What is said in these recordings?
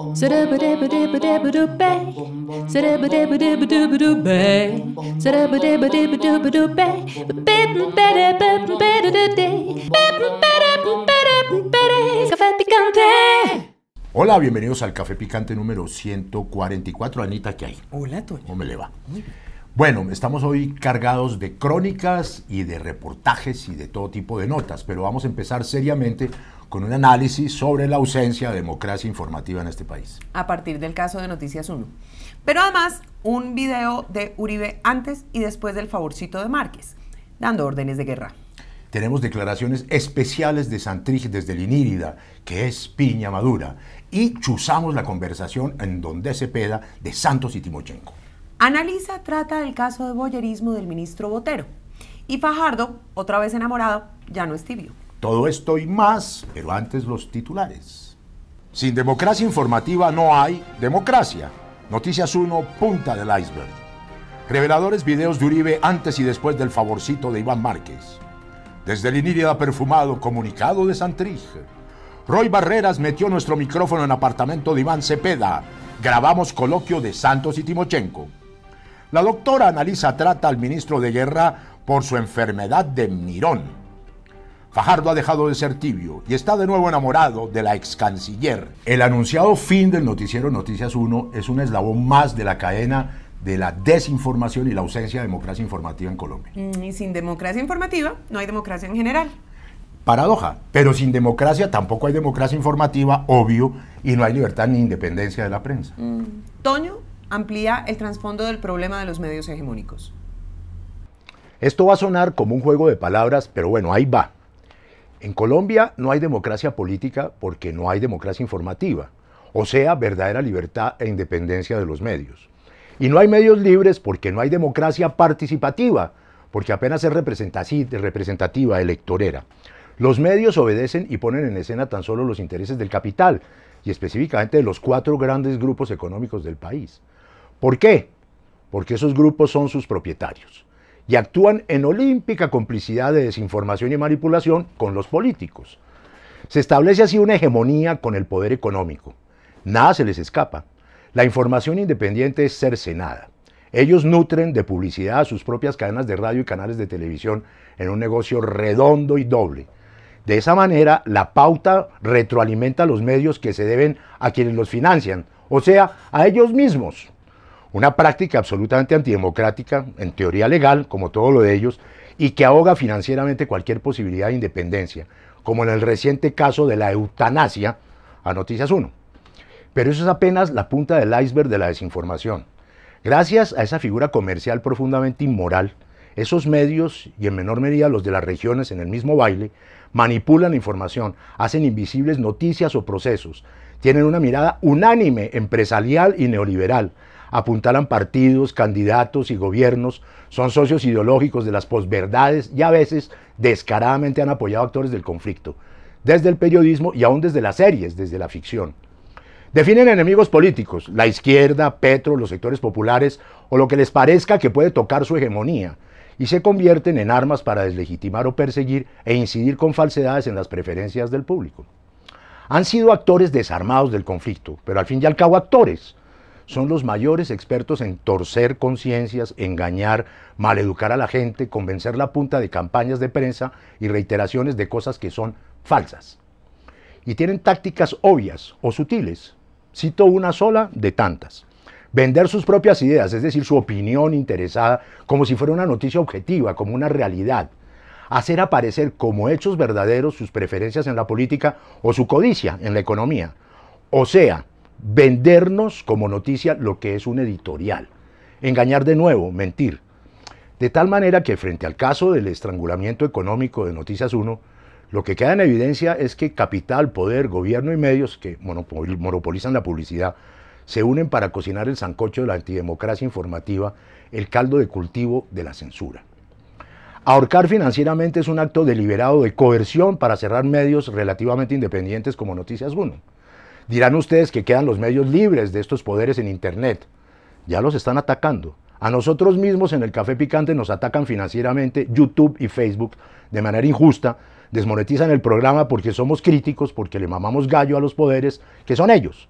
Hola, bienvenidos al Café Picante número 144. Anita, ¿qué hay? Hola, ¿Cómo me le va? Bueno, estamos hoy cargados de crónicas y de reportajes y de todo tipo de notas, pero vamos a empezar seriamente con un análisis sobre la ausencia de democracia informativa en este país. A partir del caso de Noticias 1. Pero además, un video de Uribe antes y después del favorcito de Márquez, dando órdenes de guerra. Tenemos declaraciones especiales de Santrich desde Linírida, que es piña madura, y chuzamos la conversación en donde se peda de Santos y Timochenko. Analiza trata el caso de boyerismo del ministro Botero. Y Fajardo, otra vez enamorado, ya no es tibio. Todo esto y más, pero antes los titulares. Sin democracia informativa no hay democracia. Noticias 1, punta del iceberg. Reveladores videos de Uribe antes y después del favorcito de Iván Márquez. Desde el inírida Perfumado, comunicado de Santrich. Roy Barreras metió nuestro micrófono en apartamento de Iván Cepeda. Grabamos coloquio de Santos y Timochenko. La doctora analiza trata al ministro de Guerra por su enfermedad de Mirón Fajardo ha dejado de ser tibio y está de nuevo enamorado de la ex canciller. El anunciado fin del noticiero Noticias 1 es un eslabón más de la cadena de la desinformación y la ausencia de democracia informativa en Colombia. Mm, y sin democracia informativa no hay democracia en general. Paradoja, pero sin democracia tampoco hay democracia informativa, obvio, y no hay libertad ni independencia de la prensa. Mm. Toño amplía el trasfondo del problema de los medios hegemónicos. Esto va a sonar como un juego de palabras, pero bueno, ahí va. En Colombia no hay democracia política porque no hay democracia informativa, o sea, verdadera libertad e independencia de los medios. Y no hay medios libres porque no hay democracia participativa, porque apenas es representativa, electorera. Los medios obedecen y ponen en escena tan solo los intereses del capital y específicamente de los cuatro grandes grupos económicos del país. ¿Por qué? Porque esos grupos son sus propietarios y actúan en olímpica complicidad de desinformación y manipulación con los políticos. Se establece así una hegemonía con el poder económico. Nada se les escapa. La información independiente es cercenada. Ellos nutren de publicidad a sus propias cadenas de radio y canales de televisión en un negocio redondo y doble. De esa manera, la pauta retroalimenta los medios que se deben a quienes los financian, o sea, a ellos mismos. Una práctica absolutamente antidemocrática, en teoría legal, como todo lo de ellos, y que ahoga financieramente cualquier posibilidad de independencia, como en el reciente caso de la eutanasia a Noticias 1. Pero eso es apenas la punta del iceberg de la desinformación. Gracias a esa figura comercial profundamente inmoral, esos medios, y en menor medida los de las regiones en el mismo baile, manipulan la información, hacen invisibles noticias o procesos, tienen una mirada unánime, empresarial y neoliberal, apuntalan partidos, candidatos y gobiernos, son socios ideológicos de las posverdades y a veces descaradamente han apoyado actores del conflicto, desde el periodismo y aún desde las series, desde la ficción. Definen enemigos políticos, la izquierda, Petro, los sectores populares o lo que les parezca que puede tocar su hegemonía, y se convierten en armas para deslegitimar o perseguir e incidir con falsedades en las preferencias del público. Han sido actores desarmados del conflicto, pero al fin y al cabo actores, son los mayores expertos en torcer conciencias, engañar, maleducar a la gente, convencer la punta de campañas de prensa y reiteraciones de cosas que son falsas. Y tienen tácticas obvias o sutiles. Cito una sola de tantas. Vender sus propias ideas, es decir, su opinión interesada, como si fuera una noticia objetiva, como una realidad hacer aparecer como hechos verdaderos sus preferencias en la política o su codicia en la economía. O sea, vendernos como noticia lo que es un editorial. Engañar de nuevo, mentir. De tal manera que frente al caso del estrangulamiento económico de Noticias 1, lo que queda en evidencia es que capital, poder, gobierno y medios que monopolizan la publicidad se unen para cocinar el sancocho de la antidemocracia informativa, el caldo de cultivo de la censura. Ahorcar financieramente es un acto deliberado de coerción para cerrar medios relativamente independientes como Noticias 1 Dirán ustedes que quedan los medios libres de estos poderes en Internet. Ya los están atacando. A nosotros mismos en el Café Picante nos atacan financieramente YouTube y Facebook de manera injusta, desmonetizan el programa porque somos críticos, porque le mamamos gallo a los poderes, que son ellos.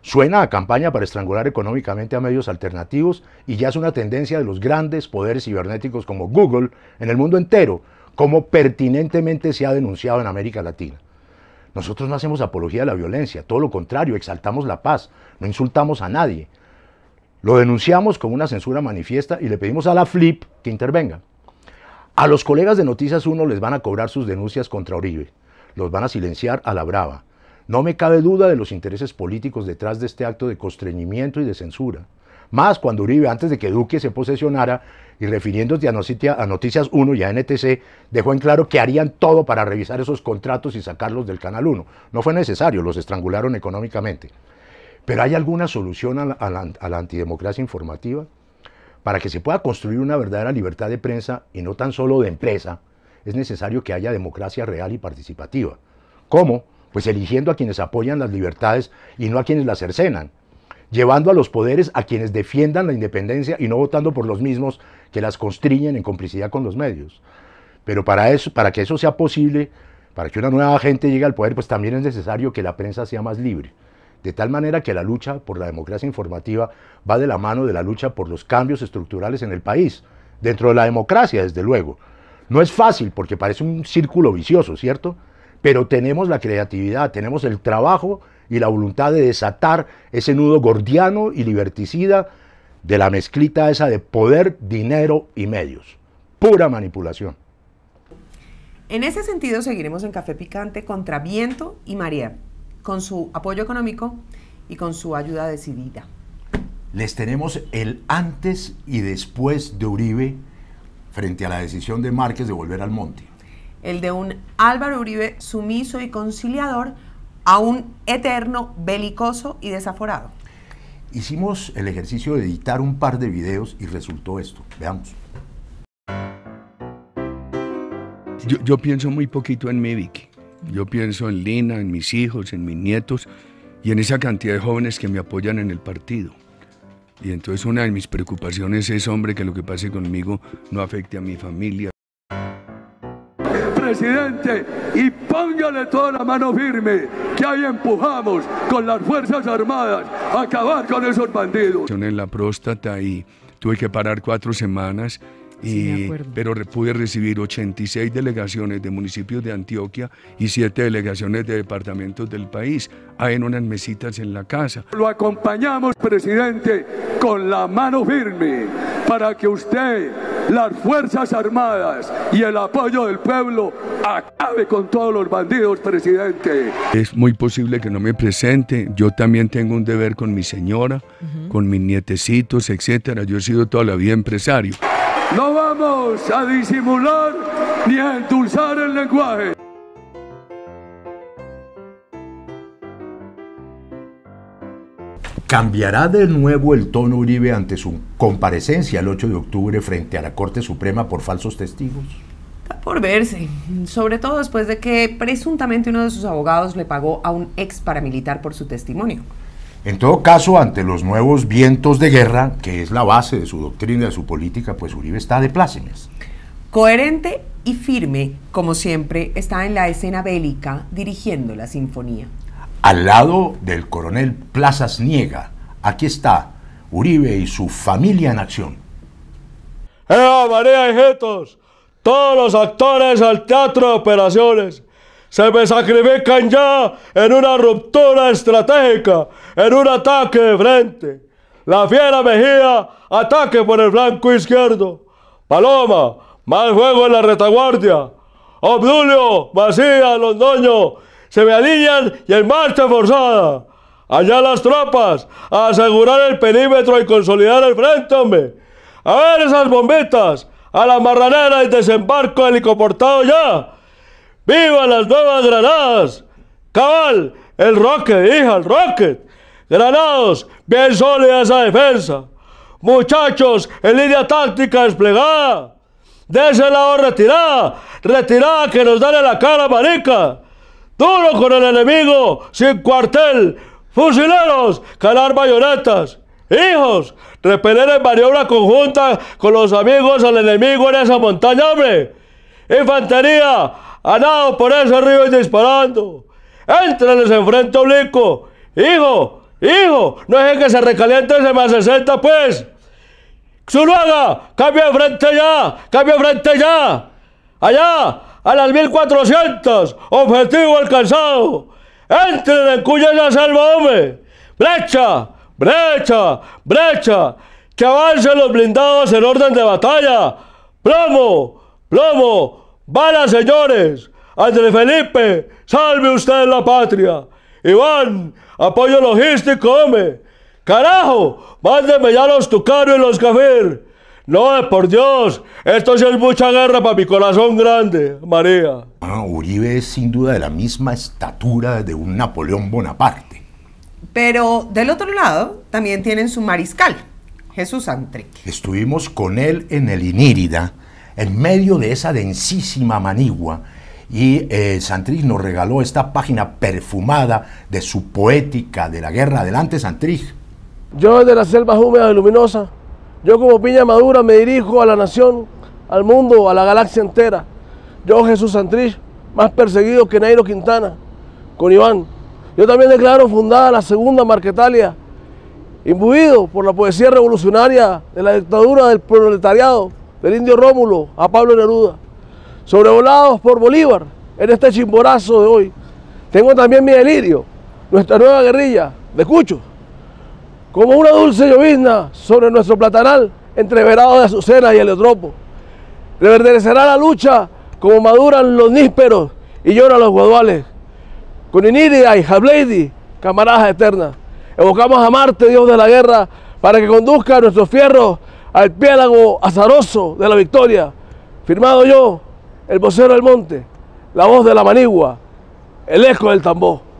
Suena a campaña para estrangular económicamente a medios alternativos y ya es una tendencia de los grandes poderes cibernéticos como Google en el mundo entero, como pertinentemente se ha denunciado en América Latina. Nosotros no hacemos apología de la violencia, todo lo contrario, exaltamos la paz, no insultamos a nadie. Lo denunciamos con una censura manifiesta y le pedimos a la FLIP que intervenga. A los colegas de Noticias 1 les van a cobrar sus denuncias contra Uribe, los van a silenciar a la brava. No me cabe duda de los intereses políticos detrás de este acto de constreñimiento y de censura. Más cuando Uribe, antes de que Duque se posesionara, y refiriéndose a, Noticias 1 y a NTC, dejó en claro que harían todo para revisar esos contratos y sacarlos del Canal 1. No fue necesario, los estrangularon económicamente. Pero ¿hay alguna solución a la, a la antidemocracia informativa? Para que se pueda construir una verdadera libertad de prensa y no tan solo de empresa, es necesario que haya democracia real y participativa. ¿Cómo? Pues eligiendo a quienes apoyan las libertades y no a quienes las cercenan, llevando a los poderes a quienes defiendan la independencia y no votando por los mismos que las constriñen en complicidad con los medios. Pero para, eso, para que eso sea posible, para que una nueva gente llegue al poder, pues también es necesario que la prensa sea más libre. De tal manera que la lucha por la democracia informativa va de la mano de la lucha por los cambios estructurales en el país, dentro de la democracia, desde luego. No es fácil porque parece un círculo vicioso, ¿cierto? Pero tenemos la creatividad, tenemos el trabajo y la voluntad de desatar ese nudo gordiano y liberticida de la mezclita esa de poder, dinero y medios. Pura manipulación. En ese sentido seguiremos en Café Picante contra Viento y María, con su apoyo económico y con su ayuda decidida. Les tenemos el antes y después de Uribe frente a la decisión de Márquez de volver al monte. El de un Álvaro Uribe sumiso y conciliador a un eterno belicoso y desaforado. Hicimos el ejercicio de editar un par de videos y resultó esto. Veamos. Yo, pienso muy poquito en mí, Yo pienso en Lina, en mis hijos, en mis nietos y en esa cantidad de jóvenes que me apoyan en el partido. Y entonces una de mis preocupaciones es, hombre, que lo que pase conmigo no afecte a mi familia presidente y póngale toda la mano firme, que ahí empujamos con las Fuerzas Armadas a acabar con esos bandidos. En la próstata y tuve que parar cuatro semanas. Y, pero pude recibir 86 delegaciones de municipios de Antioquia y siete delegaciones de departamentos del país, en unas mesitas en la casa. Lo acompañamos, presidente, con la mano firme para que usted las Fuerzas Armadas y el apoyo del pueblo acabe con todos los bandidos, presidente. Es muy posible que no me presente. Yo también tengo un deber con mi señora, con mis nietecitos, etc. Yo he sido toda la vida empresario. No vamos a disimular ni a endulzar el lenguaje. cambiará de nuevo el tono Uribe ante su comparecencia el 8 de octubre frente a la Corte Suprema por falsos testigos? Está por verse, sobre todo después de que presuntamente uno de sus abogados le pagó a un ex paramilitar por su testimonio. En todo caso, ante los nuevos vientos de guerra, que es la base de su doctrina, y de su política, pues Uribe está de plácemes. Coherente y firme, como siempre, está en la escena bélica dirigiendo la sinfonía al lado del coronel Plazas Niega. Aquí está Uribe y su familia en acción. Eh, María, hijitos! Todos los actores al teatro de operaciones se me sacrifican ya en una ruptura estratégica, en un ataque de frente. La fiera Mejía, ataque por el flanco izquierdo. Paloma, mal juego en la retaguardia. Obdulio, los Londoño se me alinean y en marcha forzada. Allá las tropas, a asegurar el perímetro y consolidar el frente, hombre. A ver esas bombitas, a la marranera y desembarco helicoportado ya. ¡Viva las nuevas granadas! ¡Cabal! ¡El Rocket, hija, el Rocket! Granados, bien sólida esa defensa. Muchachos, en línea táctica desplegada. ese lado retirada, retirada que nos dale la cara, marica duro con el enemigo, sin cuartel, fusileros, calar bayonetas, hijos, repeler en maniobra conjunta con los amigos al enemigo en esa montaña, hombre. Infantería, anado por ese río y disparando. Entra en ese enfrente oblicuo. Hijo, hijo, no dejen que se recaliente ese más 60, pues. Zuluaga, cambia de frente ya, cambia de frente ya. Allá, a las 1400. Objetivo alcanzado. Entren en cuya la hombre. Brecha, brecha, brecha. Que avancen los blindados en orden de batalla. Plomo, plomo. bala señores. André Felipe, salve usted la patria. Iván, apoyo logístico, hombre. Carajo, mándeme ya los tucanos y los cafés. No, por Dios, esto sí es mucha guerra para mi corazón grande, María. Ah, Uribe es sin duda de la misma estatura de un Napoleón Bonaparte. Pero del otro lado también tienen su mariscal, Jesús Santrich. Estuvimos con él en el Inírida, en medio de esa densísima manigua, y eh, Santrich nos regaló esta página perfumada de su poética de la guerra. Adelante, Santrich. Yo de la selva húmeda y luminosa yo como piña madura me dirijo a la nación, al mundo, a la galaxia entera. Yo, Jesús Santrich, más perseguido que Nairo Quintana, con Iván. Yo también declaro fundada la segunda Marquetalia, imbuido por la poesía revolucionaria de la dictadura del proletariado, del indio Rómulo a Pablo Neruda. Sobrevolados por Bolívar en este chimborazo de hoy. Tengo también mi delirio, nuestra nueva guerrilla de Cucho como una dulce llovizna sobre nuestro platanal entreverado de azucena y heliotropo. Reverdecerá la lucha como maduran los nísperos y lloran los guaduales. Con Inidia y Hableidi, camaradas eternas, evocamos a Marte, Dios de la guerra, para que conduzca a nuestros fierros al piélago azaroso de la victoria. Firmado yo, el vocero del monte, la voz de la manigua, el eco del tambor.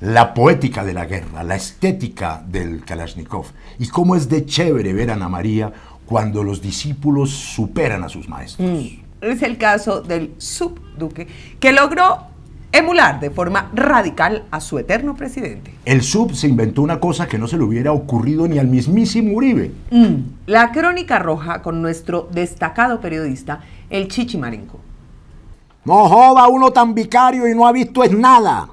la poética de la guerra, la estética del Kalashnikov y cómo es de chévere ver a Ana María cuando los discípulos superan a sus maestros. Mm. Es el caso del subduque, que logró emular de forma radical a su eterno presidente. El sub se inventó una cosa que no se le hubiera ocurrido ni al mismísimo Uribe. Mm. La crónica roja con nuestro destacado periodista, el Chichimarenco. No joda uno tan vicario y no ha visto es nada.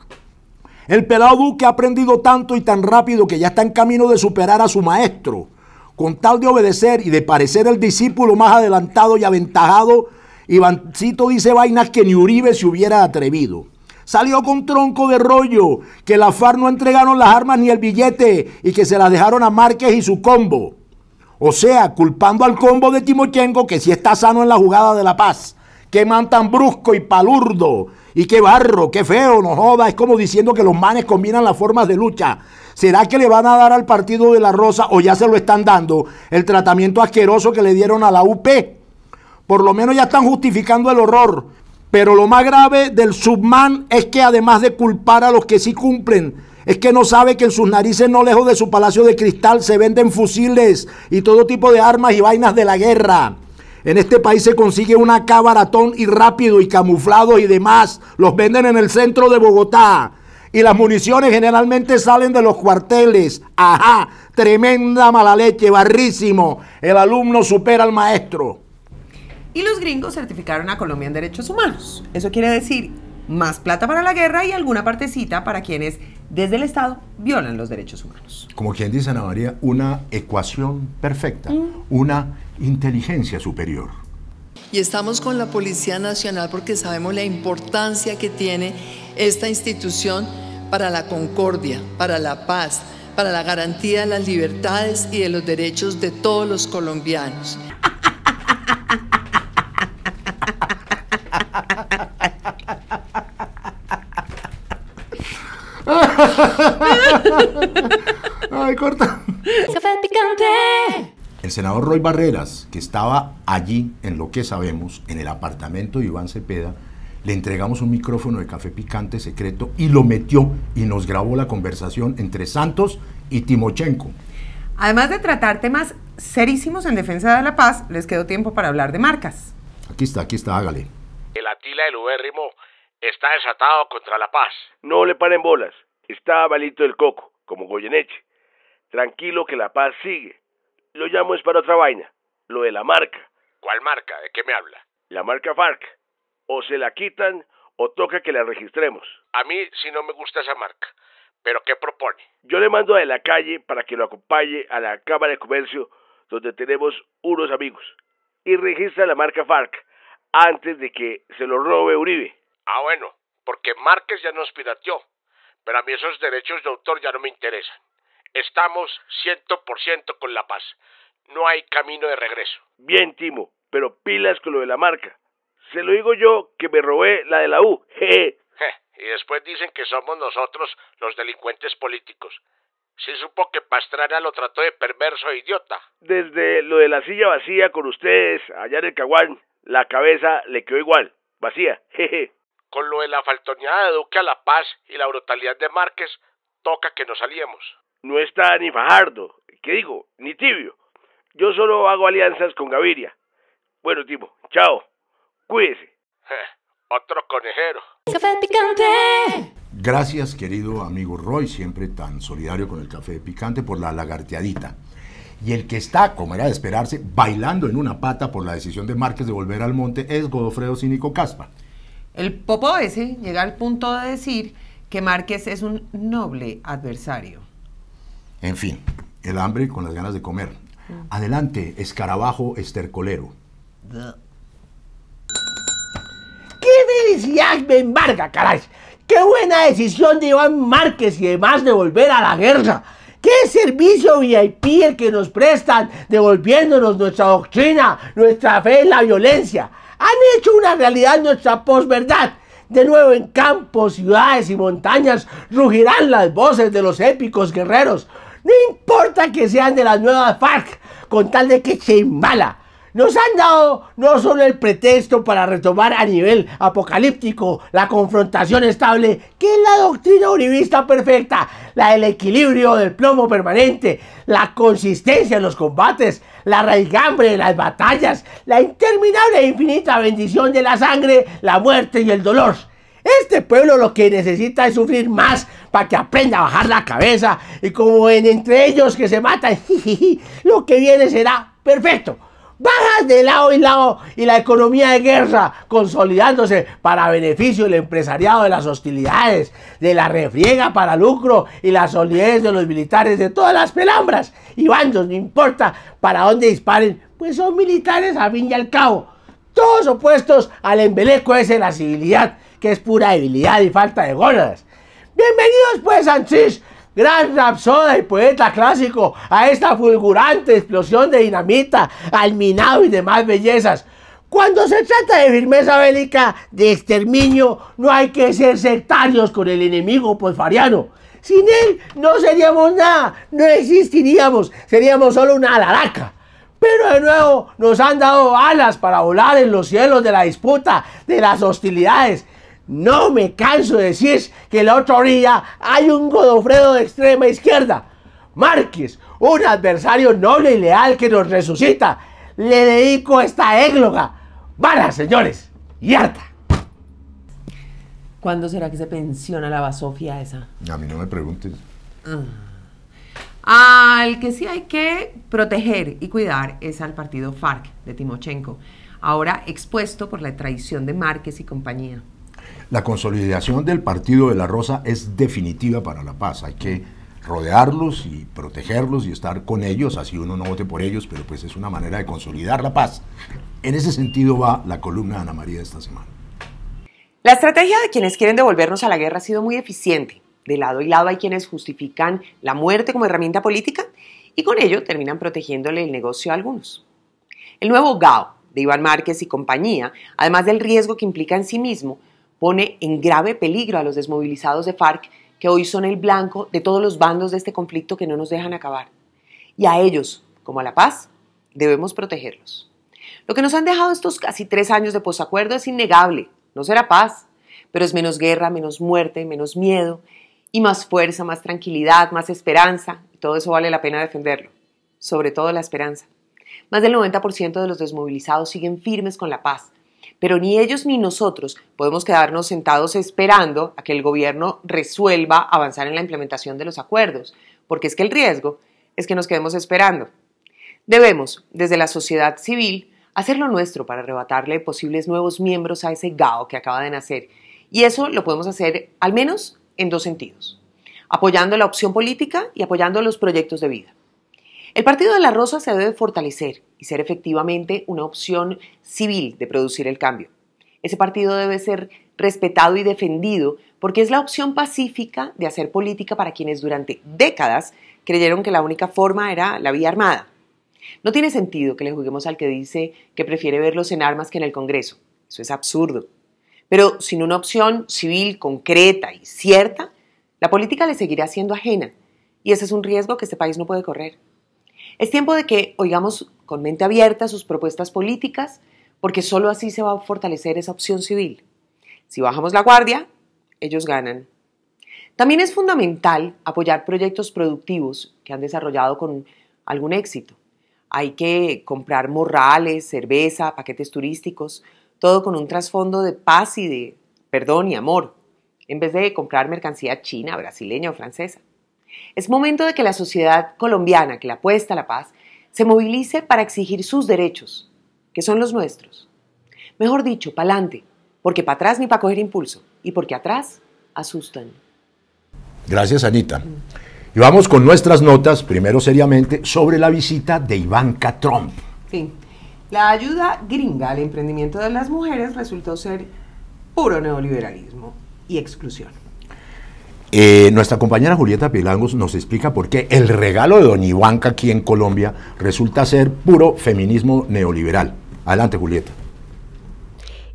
El pelado Duque ha aprendido tanto y tan rápido que ya está en camino de superar a su maestro, con tal de obedecer y de parecer el discípulo más adelantado y aventajado. Ivancito dice vainas que ni Uribe se hubiera atrevido. Salió con tronco de rollo, que la FARC no entregaron las armas ni el billete y que se las dejaron a Márquez y su combo. O sea, culpando al combo de Timochenko que sí está sano en la jugada de la paz. Que man tan brusco y palurdo y qué barro, qué feo, no joda. Es como diciendo que los manes combinan las formas de lucha. ¿Será que le van a dar al partido de la Rosa o ya se lo están dando el tratamiento asqueroso que le dieron a la UP? Por lo menos ya están justificando el horror. Pero lo más grave del subman es que además de culpar a los que sí cumplen, es que no sabe que en sus narices, no lejos de su palacio de cristal, se venden fusiles y todo tipo de armas y vainas de la guerra. En este país se consigue una acá baratón y rápido y camuflado y demás. Los venden en el centro de Bogotá. Y las municiones generalmente salen de los cuarteles. Ajá, tremenda mala leche, barrísimo. El alumno supera al maestro. Y los gringos certificaron a Colombia en derechos humanos. Eso quiere decir más plata para la guerra y alguna partecita para quienes desde el Estado violan los derechos humanos. Como quien dice Ana María, una ecuación perfecta, mm. una inteligencia superior. Y estamos con la Policía Nacional porque sabemos la importancia que tiene esta institución para la concordia, para la paz, para la garantía de las libertades y de los derechos de todos los colombianos. Ay, corta. El senador Roy Barreras, que estaba allí, en lo que sabemos, en el apartamento de Iván Cepeda, le entregamos un micrófono de café picante secreto y lo metió y nos grabó la conversación entre Santos y Timochenko. Además de tratar temas serísimos en defensa de la paz, les quedó tiempo para hablar de marcas. Aquí está, aquí está, hágale. El Atila del Ubérrimo está desatado contra la paz. No le paren bolas. Está balito el coco, como Goyeneche. Tranquilo que la paz sigue lo llamo es para otra vaina, lo de la marca. ¿Cuál marca? ¿De qué me habla? La marca FARC. O se la quitan o toca que la registremos. A mí si no me gusta esa marca. ¿Pero qué propone? Yo le mando a la calle para que lo acompañe a la Cámara de Comercio donde tenemos unos amigos. Y registra la marca FARC antes de que se lo robe Uribe. Ah, bueno, porque Márquez ya nos pirateó. Pero a mí esos derechos de autor ya no me interesan. Estamos 100% con La Paz. No hay camino de regreso. Bien, Timo, pero pilas con lo de la marca. Se lo digo yo que me robé la de la U. Jeje. y después dicen que somos nosotros los delincuentes políticos. Si supo que Pastrana lo trató de perverso e idiota. Desde lo de la silla vacía con ustedes, allá en el Caguán, la cabeza le quedó igual, vacía. Jeje. Con lo de la faltoneada de Duque a La Paz y la brutalidad de Márquez, toca que nos salíamos no está ni Fajardo, ¿qué digo? Ni Tibio. Yo solo hago alianzas con Gaviria. Bueno, tipo, chao. Cuídese. Otro conejero. Café picante. Gracias, querido amigo Roy, siempre tan solidario con el café picante por la lagarteadita. Y el que está, como era de esperarse, bailando en una pata por la decisión de Márquez de volver al monte es Godofredo Cínico Caspa. El popo ese llega al punto de decir que Márquez es un noble adversario. En fin, el hambre con las ganas de comer. Mm. Adelante, escarabajo estercolero. ¡Qué felicidad me embarga, caray! ¡Qué buena decisión de Iván Márquez y demás de volver a la guerra! ¿Qué servicio VIP que nos prestan devolviéndonos nuestra doctrina, nuestra fe en la violencia? Han hecho una realidad nuestra posverdad. De nuevo en campos, ciudades y montañas rugirán las voces de los épicos guerreros, no importa que sean de las nuevas FARC, con tal de que se imbala. nos han dado no solo el pretexto para retomar a nivel apocalíptico la confrontación estable, que es la doctrina uribista perfecta, la del equilibrio del plomo permanente, la consistencia en los combates, la raigambre en las batallas, la interminable e infinita bendición de la sangre, la muerte y el dolor. Este pueblo lo que necesita es sufrir más para que aprenda a bajar la cabeza y como en entre ellos que se matan, lo que viene será perfecto. Bajas de lado y lado y la economía de guerra consolidándose para beneficio del empresariado de las hostilidades, de la refriega para lucro y la solidez de los militares de todas las pelambras y bandos, no importa para dónde disparen, pues son militares a fin y al cabo. Todos opuestos al embeleco ese de la civilidad, que es pura debilidad y falta de gordas. Bienvenidos pues, Anchis, gran rapsoda y poeta clásico, a esta fulgurante explosión de dinamita, alminado y demás bellezas. Cuando se trata de firmeza bélica, de exterminio, no hay que ser sectarios con el enemigo porfariano. Sin él no seríamos nada, no existiríamos, seríamos solo una alaraca. Pero de nuevo nos han dado alas para volar en los cielos de la disputa, de las hostilidades no me canso de decir que la otra orilla hay un Godofredo de extrema izquierda. Márquez, un adversario noble y leal que nos resucita. Le dedico esta égloga. Vara, señores, y harta. ¿Cuándo será que se pensiona la basofia esa? A mí no me preguntes. Ah. Al que sí hay que proteger y cuidar es al partido FARC de Timochenko, ahora expuesto por la traición de Márquez y compañía. La consolidación del Partido de la Rosa es definitiva para la paz. Hay que rodearlos y protegerlos y estar con ellos, así uno no vote por ellos, pero pues es una manera de consolidar la paz. En ese sentido va la columna de Ana María esta semana. La estrategia de quienes quieren devolvernos a la guerra ha sido muy eficiente. De lado y lado hay quienes justifican la muerte como herramienta política y con ello terminan protegiéndole el negocio a algunos. El nuevo GAO de Iván Márquez y compañía, además del riesgo que implica en sí mismo, pone en grave peligro a los desmovilizados de FARC que hoy son el blanco de todos los bandos de este conflicto que no nos dejan acabar. Y a ellos, como a la paz, debemos protegerlos. Lo que nos han dejado estos casi tres años de posacuerdo es innegable. No será paz, pero es menos guerra, menos muerte, menos miedo y más fuerza, más tranquilidad, más esperanza. Y todo eso vale la pena defenderlo, sobre todo la esperanza. Más del 90% de los desmovilizados siguen firmes con la paz, pero ni ellos ni nosotros podemos quedarnos sentados esperando a que el gobierno resuelva avanzar en la implementación de los acuerdos, porque es que el riesgo es que nos quedemos esperando. Debemos, desde la sociedad civil, hacer lo nuestro para arrebatarle posibles nuevos miembros a ese GAO que acaba de nacer, y eso lo podemos hacer al menos en dos sentidos, apoyando la opción política y apoyando los proyectos de vida. El Partido de la Rosa se debe fortalecer y ser efectivamente una opción civil de producir el cambio. Ese partido debe ser respetado y defendido porque es la opción pacífica de hacer política para quienes durante décadas creyeron que la única forma era la vía armada. No tiene sentido que le juguemos al que dice que prefiere verlos en armas que en el Congreso. Eso es absurdo. Pero sin una opción civil concreta y cierta, la política le seguirá siendo ajena. Y ese es un riesgo que este país no puede correr. Es tiempo de que oigamos con mente abierta sus propuestas políticas, porque sólo así se va a fortalecer esa opción civil. Si bajamos la guardia, ellos ganan. También es fundamental apoyar proyectos productivos que han desarrollado con algún éxito. Hay que comprar morrales, cerveza, paquetes turísticos, todo con un trasfondo de paz y de perdón y amor, en vez de comprar mercancía china, brasileña o francesa. Es momento de que la sociedad colombiana que la apuesta a la paz se movilice para exigir sus derechos, que son los nuestros. Mejor dicho, pa'lante, porque para atrás ni para coger impulso, y porque atrás asustan. Gracias, Anita. Y vamos con nuestras notas, primero seriamente, sobre la visita de Ivanka Trump. Sí. La ayuda gringa al emprendimiento de las mujeres resultó ser puro neoliberalismo y exclusión. Eh, nuestra compañera Julieta Pilangos nos explica por qué el regalo de Don aquí en Colombia resulta ser puro feminismo neoliberal. Adelante, Julieta.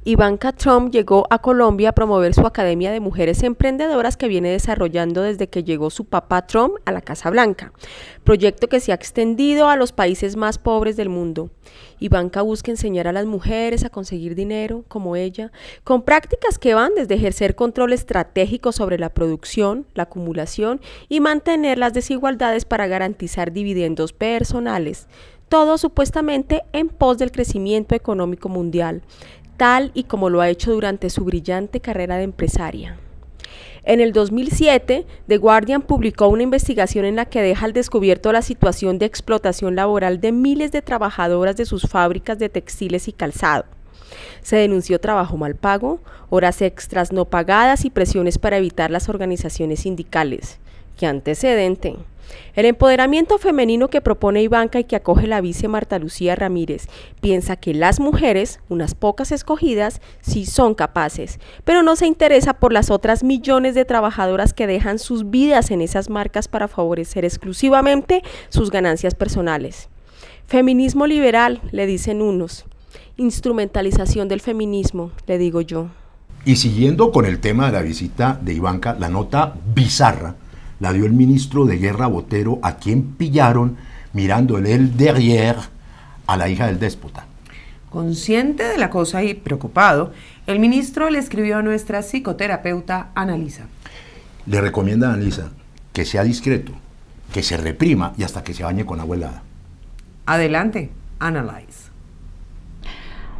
Ivanka Trump llegó a Colombia a promover su Academia de Mujeres Emprendedoras que viene desarrollando desde que llegó su papá Trump a la Casa Blanca, proyecto que se ha extendido a los países más pobres del mundo. Ivanka busca enseñar a las mujeres a conseguir dinero, como ella, con prácticas que van desde ejercer control estratégico sobre la producción, la acumulación y mantener las desigualdades para garantizar dividendos personales todo supuestamente en pos del crecimiento económico mundial tal y como lo ha hecho durante su brillante carrera de empresaria. En el 2007, The Guardian publicó una investigación en la que deja al descubierto la situación de explotación laboral de miles de trabajadoras de sus fábricas de textiles y calzado. Se denunció trabajo mal pago, horas extras no pagadas y presiones para evitar las organizaciones sindicales antecedente! El empoderamiento femenino que propone Ivanka y que acoge la vice Marta Lucía Ramírez piensa que las mujeres, unas pocas escogidas, sí son capaces, pero no se interesa por las otras millones de trabajadoras que dejan sus vidas en esas marcas para favorecer exclusivamente sus ganancias personales. Feminismo liberal, le dicen unos. Instrumentalización del feminismo, le digo yo. Y siguiendo con el tema de la visita de Ivanka, la nota bizarra la dio el ministro de Guerra Botero, a quien pillaron mirándole el derrière a la hija del déspota. Consciente de la cosa y preocupado, el ministro le escribió a nuestra psicoterapeuta Analisa. Le recomienda a Analisa que sea discreto, que se reprima y hasta que se bañe con agua helada. Adelante, Analyze.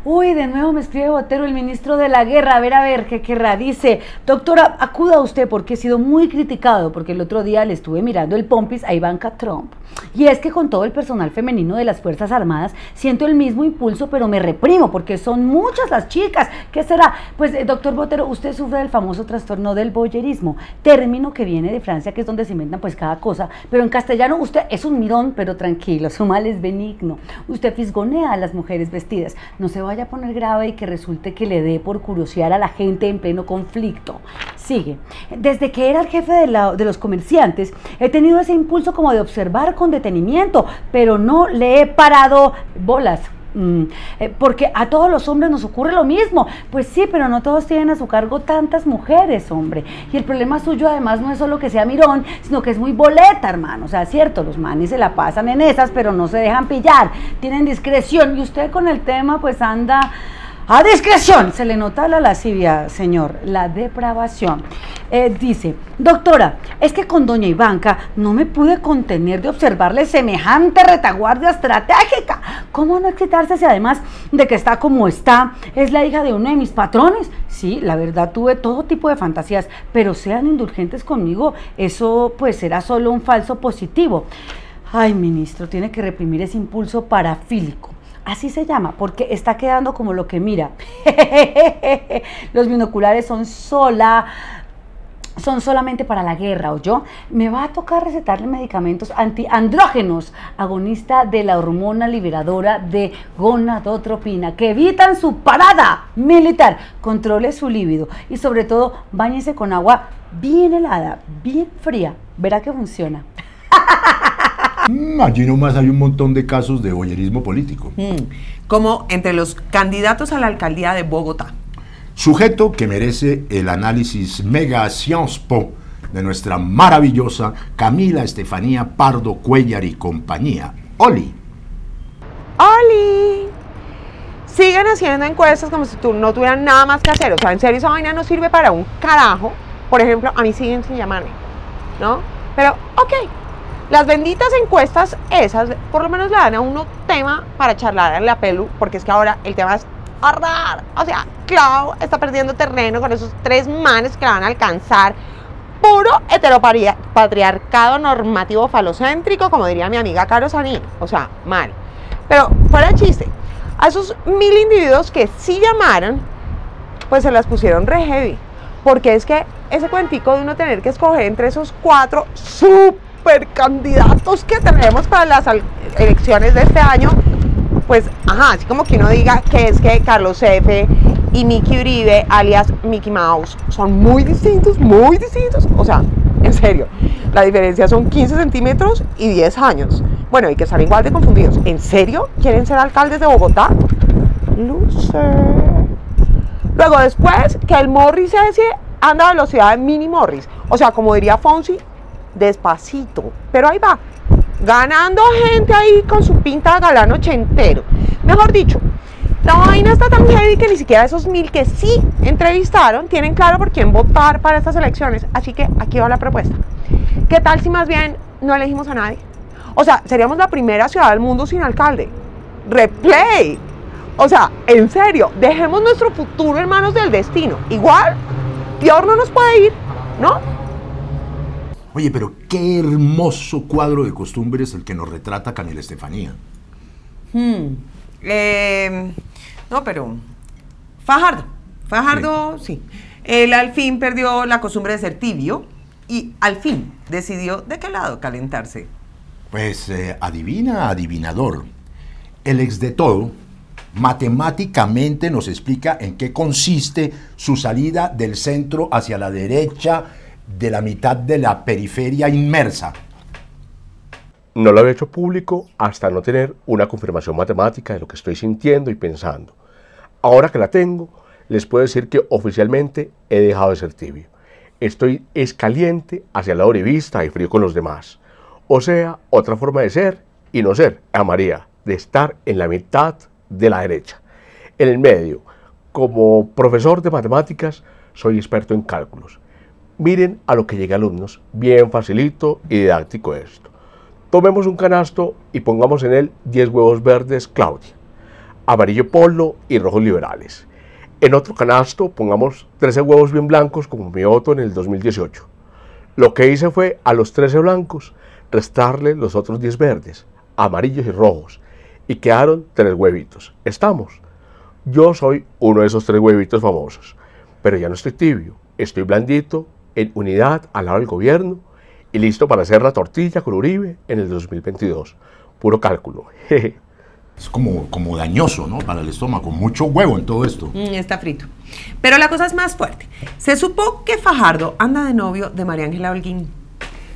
Uy, de nuevo me escribe Botero, el ministro de la guerra. A ver, a ver, ¿qué querrá? Dice, doctora, acuda usted porque he sido muy criticado, porque el otro día le estuve mirando el pompis a Ivanka Trump. Y es que con todo el personal femenino de las Fuerzas Armadas siento el mismo impulso, pero me reprimo porque son muchas las chicas. ¿Qué será? Pues, eh, doctor Botero, usted sufre del famoso trastorno del boyerismo, término que viene de Francia, que es donde se inventan pues cada cosa. Pero en castellano usted es un mirón, pero tranquilo, su mal es benigno. Usted fisgonea a las mujeres vestidas. No se va vaya a poner grave y que resulte que le dé por curiosear a la gente en pleno conflicto. Sigue. Desde que era el jefe de, de los comerciantes, he tenido ese impulso como de observar con detenimiento, pero no le he parado bolas. Mm, eh, porque a todos los hombres nos ocurre lo mismo. Pues sí, pero no todos tienen a su cargo tantas mujeres, hombre. Y el problema suyo además no es solo que sea mirón, sino que es muy boleta, hermano. O sea, cierto, los manes se la pasan en esas, pero no se dejan pillar. Tienen discreción. Y usted con el tema pues anda... A discreción, se le nota la lascivia, señor, la depravación. Eh, dice, doctora, es que con doña Ivanka no me pude contener de observarle semejante retaguardia estratégica. ¿Cómo no excitarse si además de que está como está, es la hija de uno de mis patrones? Sí, la verdad tuve todo tipo de fantasías, pero sean indulgentes conmigo, eso pues será solo un falso positivo. Ay, ministro, tiene que reprimir ese impulso parafílico Así se llama, porque está quedando como lo que mira. Los binoculares son sola, son solamente para la guerra, o yo, me va a tocar recetarle medicamentos antiandrógenos, agonista de la hormona liberadora de gonadotropina, que evitan su parada militar, controle su líbido y sobre todo báñese con agua bien helada, bien fría, verá que funciona. Allí nomás hay un montón de casos de boyerismo político. Mm, como entre los candidatos a la alcaldía de Bogotá. Sujeto que merece el análisis mega Science Po de nuestra maravillosa Camila Estefanía Pardo Cuellar y compañía. Oli. Oli. Siguen haciendo encuestas como si tú no tuvieran nada más que hacer. O sea, en serio, esa vaina no sirve para un carajo. Por ejemplo, a mí siguen sin llamarme, ¿no? Pero, ok, las benditas encuestas, esas por lo menos le dan a uno tema para charlar en la pelu, porque es que ahora el tema es ahorrar. O sea, Clau está perdiendo terreno con esos tres manes que la van a alcanzar. Puro heteropatriarcado normativo falocéntrico, como diría mi amiga Caro Sanín. O sea, mal. Pero fuera de chiste, a esos mil individuos que sí llamaron, pues se las pusieron re heavy. Porque es que ese cuentico de uno tener que escoger entre esos cuatro súper, candidatos que tenemos para las elecciones de este año, pues, ajá, así como que uno diga que es que Carlos F. y Mickey Uribe, alias Mickey Mouse, son muy distintos, muy distintos. O sea, en serio, la diferencia son 15 centímetros y 10 años. Bueno, y que salen igual de confundidos. ¿En serio? ¿Quieren ser alcaldes de Bogotá? Luego después que el Morris ese anda a velocidad de mini Morris. O sea, como diría Fonsi, despacito, pero ahí va, ganando gente ahí con su pinta de galán ochentero. Mejor dicho, la vaina está tan heavy que ni siquiera esos mil que sí entrevistaron tienen claro por quién votar para estas elecciones. Así que aquí va la propuesta. ¿Qué tal si más bien no elegimos a nadie? O sea, seríamos la primera ciudad del mundo sin alcalde. Replay. O sea, en serio, dejemos nuestro futuro en manos del destino. Igual, Dios no nos puede ir, ¿no? Oye, pero qué hermoso cuadro de costumbres el que nos retrata Camila Estefanía. Hmm, em, no, pero Fajardo, Fajardo, sí. El Él al fin perdió la costumbre de ser tibio y al fin decidió de qué lado calentarse. Pues eh, adivina, adivinador. El ex de todo matemáticamente nos explica en qué consiste su salida del centro hacia la derecha, de la mitad de la periferia inmersa. No lo había hecho público hasta no tener una confirmación matemática de lo que estoy sintiendo y pensando. Ahora que la tengo, les puedo decir que oficialmente he dejado de ser tibio. Estoy escaliente hacia la lado y frío con los demás. O sea, otra forma de ser y no ser, a María, de estar en la mitad de la derecha. En el medio, como profesor de matemáticas, soy experto en cálculos Miren a lo que llega alumnos, bien facilito y didáctico esto. Tomemos un canasto y pongamos en él 10 huevos verdes Claudia, amarillo polo y rojos liberales. En otro canasto pongamos 13 huevos bien blancos como mi otro en el 2018. Lo que hice fue a los 13 blancos restarle los otros 10 verdes, amarillos y rojos, y quedaron 3 huevitos. Estamos. Yo soy uno de esos 3 huevitos famosos, pero ya no estoy tibio, estoy blandito en unidad al lado del gobierno y listo para hacer la tortilla con Uribe en el 2022. Puro cálculo. Es como, como dañoso, ¿no? Para el estómago, mucho huevo en todo esto. Mm, está frito. Pero la cosa es más fuerte. Se supo que Fajardo anda de novio de María Ángela Holguín.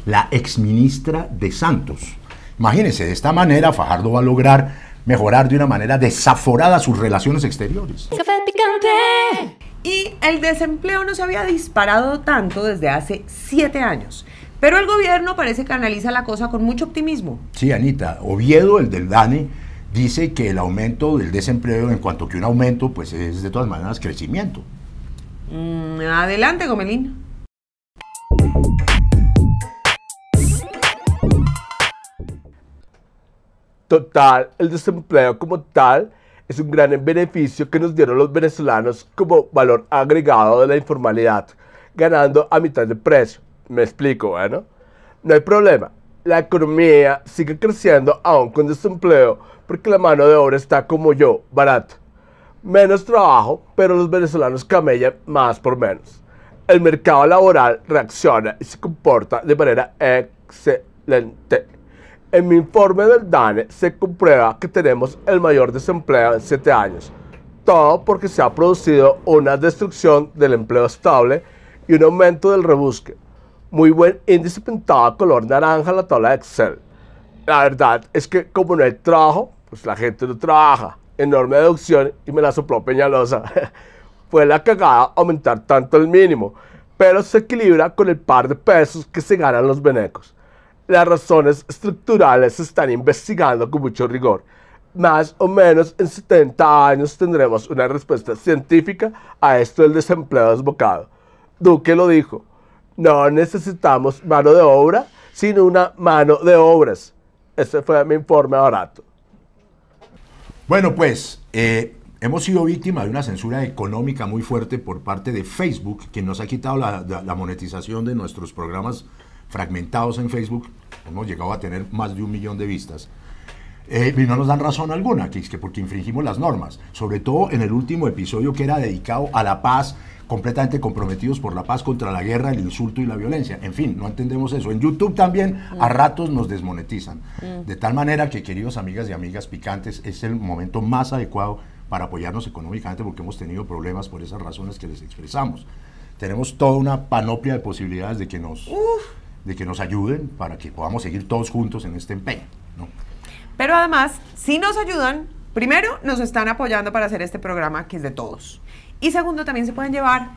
La exministra de Santos. Imagínense, de esta manera Fajardo va a lograr mejorar de una manera desaforada sus relaciones exteriores. picante. Y el desempleo no se había disparado tanto desde hace siete años. Pero el gobierno parece que analiza la cosa con mucho optimismo. Sí, Anita. Oviedo, el del DANE, dice que el aumento del desempleo, en cuanto que un aumento, pues es de todas maneras crecimiento. Mm, adelante, Gomelín. Total, el desempleo como tal es un gran beneficio que nos dieron los venezolanos como valor agregado de la informalidad, ganando a mitad de precio. Me explico, bueno. No hay problema, la economía sigue creciendo aún con desempleo porque la mano de obra está como yo, barata. Menos trabajo, pero los venezolanos camellan más por menos. El mercado laboral reacciona y se comporta de manera excelente. En mi informe del DANE se comprueba que tenemos el mayor desempleo en 7 años, todo porque se ha producido una destrucción del empleo estable y un aumento del rebusque. Muy buen índice pintado color naranja en la tabla de Excel. La verdad es que como no hay trabajo, pues la gente no trabaja. Enorme deducción y me la sopló Peñalosa. Fue la cagada aumentar tanto el mínimo, pero se equilibra con el par de pesos que se ganan los venecos las razones estructurales se están investigando con mucho rigor. Más o menos en 70 años tendremos una respuesta científica a esto del desempleo desbocado. Duque lo dijo, no necesitamos mano de obra, sino una mano de obras. Ese fue mi informe barato. Bueno, pues eh, hemos sido víctima de una censura económica muy fuerte por parte de Facebook, que nos ha quitado la, la monetización de nuestros programas fragmentados en Facebook, hemos llegado a tener más de un millón de vistas, eh, y no nos dan razón alguna, que es que porque infringimos las normas, sobre todo en el último episodio que era dedicado a la paz, completamente comprometidos por la paz contra la guerra, el insulto y la violencia. En fin, no entendemos eso. En YouTube también a mm. ratos nos desmonetizan. Mm. De tal manera que, queridos amigas y amigas picantes, es el momento más adecuado para apoyarnos económicamente porque hemos tenido problemas por esas razones que les expresamos. Tenemos toda una panoplia de posibilidades de que nos de que nos ayuden para que podamos seguir todos juntos en este empeño. Pero además, si nos ayudan, primero nos están apoyando para hacer este programa que es de todos. Y segundo, también se pueden llevar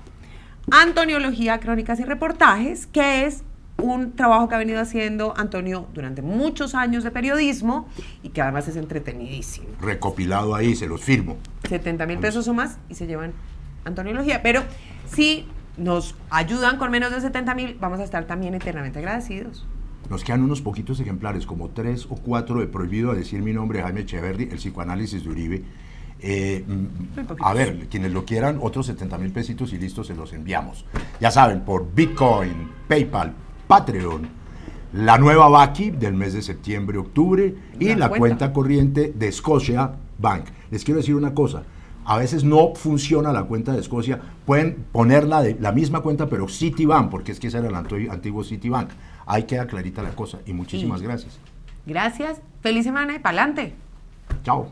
Antoniología, Crónicas y Reportajes, que es un trabajo que ha venido haciendo Antonio durante muchos años de periodismo y que además es entretenidísimo. Recopilado ahí, se los firmo. 70 mil pesos o más y se llevan Antoniología. Pero si nos ayudan con menos de 70 mil, vamos a estar también eternamente agradecidos. Nos quedan unos poquitos ejemplares, como tres o cuatro he Prohibido a decir mi nombre, Jaime Echeverri, el psicoanálisis de Uribe. Eh, mm, a ver, quienes lo quieran, otros 70 mil pesitos y listo, se los enviamos. Ya saben, por Bitcoin, PayPal, Patreon, la nueva Baki del mes de septiembre, octubre y la, cuenta. cuenta corriente de Scotia Bank. Les quiero decir una cosa, a veces no funciona la cuenta de Escocia, pueden ponerla de, la misma cuenta, pero Citibank, porque es que ese era el antiguo, Citibank. Ahí queda clarita la cosa y muchísimas gracias. Gracias, feliz semana y pa'lante. Chao.